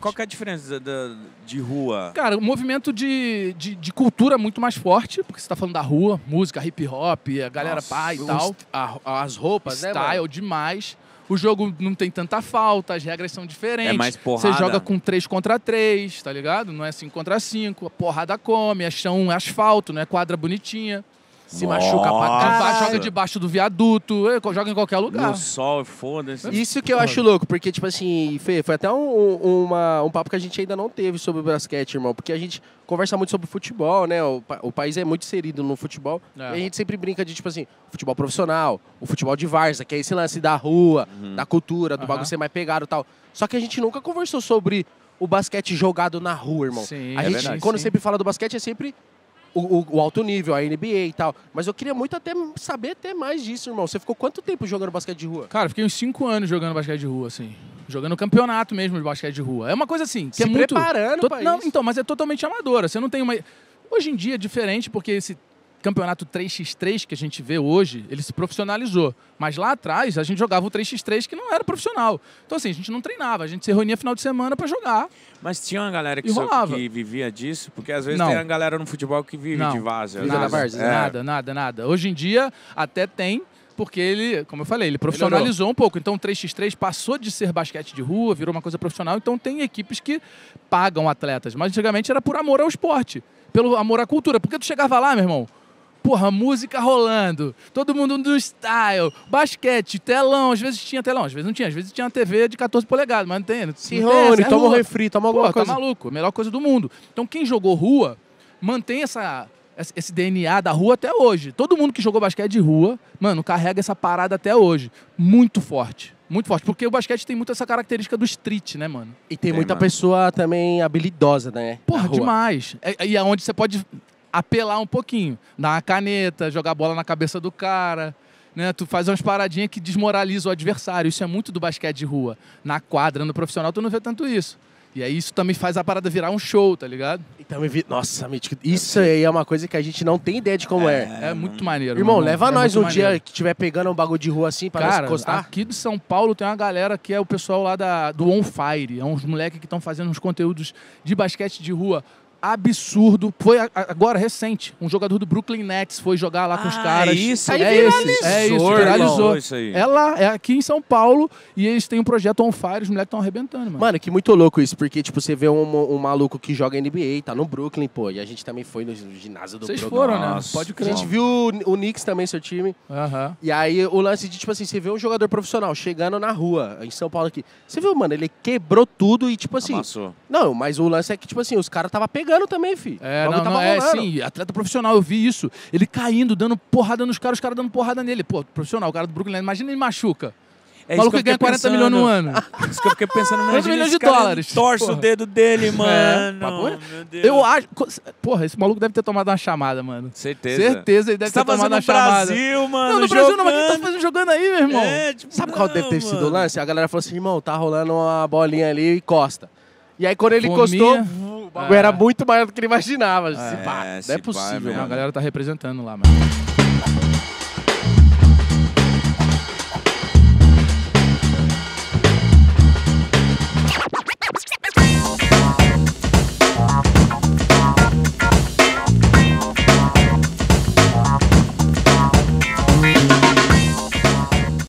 Qual que é a diferença da, de rua? Cara, o um movimento de, de, de, cultura é muito mais forte, porque você tá falando da rua, música, hip hop, a galera Nossa, pá e tal. A, as roupas, né, Style né, demais. O jogo não tem tanta falta, as regras são é diferentes. É mais porrada. Você joga com 3 contra 3, tá ligado? Não é 5 contra 5. A porrada come, é chão, é asfalto, não é quadra bonitinha. Se Nossa. machuca pra caralho. Joga debaixo do viaduto, eh, joga em qualquer lugar. No sol, foda-se. Isso que eu acho louco, porque, tipo assim, Fê, foi até um, uma, um papo que a gente ainda não teve sobre o basquete, irmão. Porque a gente conversa muito sobre futebol, né? O, o país é muito inserido no futebol. É. E a gente sempre brinca de, tipo assim, futebol profissional, o futebol de Varsa, que é esse lance da rua, uhum. da cultura, do uhum. bagulho ser mais pegado e tal. Só que a gente nunca conversou sobre o basquete jogado na rua, irmão. Sim, a é gente, verdade, quando sim. sempre fala do basquete, é sempre o, o, o, alto nível, a NBA e tal. Mas eu queria muito até saber até mais disso, irmão. Você ficou quanto tempo jogando basquete de rua? Cara, fiquei uns 5 anos jogando basquete de rua, assim. Jogando campeonato mesmo de basquete de rua. É uma coisa assim, que é Se é muito. Preparando, Não, isso. então, mas é totalmente amadora. Você não tem uma. Hoje em dia é diferente, porque esse campeonato 3x3 que a gente vê hoje, ele se profissionalizou. Mas lá atrás, a gente jogava o 3x3 que não era profissional. Então, assim, a gente não treinava, a gente se reunia final de semana para jogar. Mas tinha uma galera que, só, que vivia disso? Porque às vezes não. tem uma galera no futebol que vive não. de vaza. Nada, né? É. nada, nada, nada. Hoje em dia, até tem, porque ele, como eu falei, ele profissionalizou Melhorou. um pouco. Então, o 3x3 passou de ser basquete de rua, virou uma coisa profissional. Então, tem equipes que pagam atletas. Mas antigamente era por amor ao esporte, pelo amor à cultura. Porque tu chegava lá, meu irmão, porra, música rolando, todo mundo no style, basquete, telão, às vezes tinha telão, às vezes não tinha, às vezes tinha uma TV de 14 polegadas, mas não tem. Não é toma um refri, toma alguma porra, tá coisa. Tá maluco, melhor coisa do mundo. Então quem jogou rua, mantém essa esse DNA da rua até hoje. Todo mundo que jogou basquete de rua, mano, carrega essa parada até hoje. Muito forte. Muito forte. Porque o basquete tem muito essa característica do street, né, mano? E tem, tem muita mano. pessoa também habilidosa, né? Porra, demais. É, e é, é onde você pode apelar um pouquinho, dar uma caneta, jogar bola na cabeça do cara. Né? Tu faz umas paradinhas que desmoraliza o adversário. Isso é muito do basquete de rua. Na quadra, no profissional, tu não vê tanto isso. E aí isso também faz a parada virar um show, tá ligado? Então, nossa, mítico, isso aí é uma coisa que a gente não tem ideia de como é. É, é muito maneiro. Irmão, leva é nós um maneiro. dia que tiver pegando um bagulho de rua assim para Cara, encostar. aqui de São Paulo tem uma galera que é o pessoal lá da, do On Fire. É uns moleques que estão fazendo uns conteúdos de basquete de rua absurdo. Foi agora recente. Um jogador do Brooklyn Nets foi jogar lá com ah, os caras. É isso, aí é esse. É isso, viralizou. Isso aí. É lá, é aqui em São Paulo e eles têm um projeto on fire, os moleques estão arrebentando, mano. Mano, que muito louco isso, porque tipo, você vê um, um, maluco que joga NBA, tá no Brooklyn, pô, e a gente também foi no ginásio do Vocês foram, né? Pode crer. A gente viu o, o Knicks também, seu time. Uhum. E aí o lance de, tipo assim, você vê um jogador profissional chegando na rua, em São Paulo aqui. Você viu, mano, ele quebrou tudo e, tipo assim. Amassou. Não, mas o lance é que, tipo assim, os caras tava pegando também, fi. É, não, não, é, rolando. sim, atleta profissional, eu vi isso. Ele caindo, dando porrada nos caras, os caras dando porrada nele. Pô, profissional, o cara do Brooklyn, imagina ele machuca. É que ganha 40 pensando. milhões no ano. É isso que eu fiquei pensando, imagina 40 milhões de dólares. Torce o dedo dele, é, mano. É, eu acho. Porra, esse maluco deve ter tomado uma chamada, mano. Certeza. Certeza, ele deve Você tá ter tá tomado uma chamada. Brasil, mano. Não, no Brasil não, mas quem tá fazendo jogando aí, meu irmão? É, tipo, Sabe não, qual deve ter sido o lance? A galera falou assim, irmão, tá rolando uma bolinha ali e encosta. E aí quando ele Comia. encostou, bagulho era muito maior do que ele imaginava. É, assim, não é, é possível, a galera tá representando lá, mano.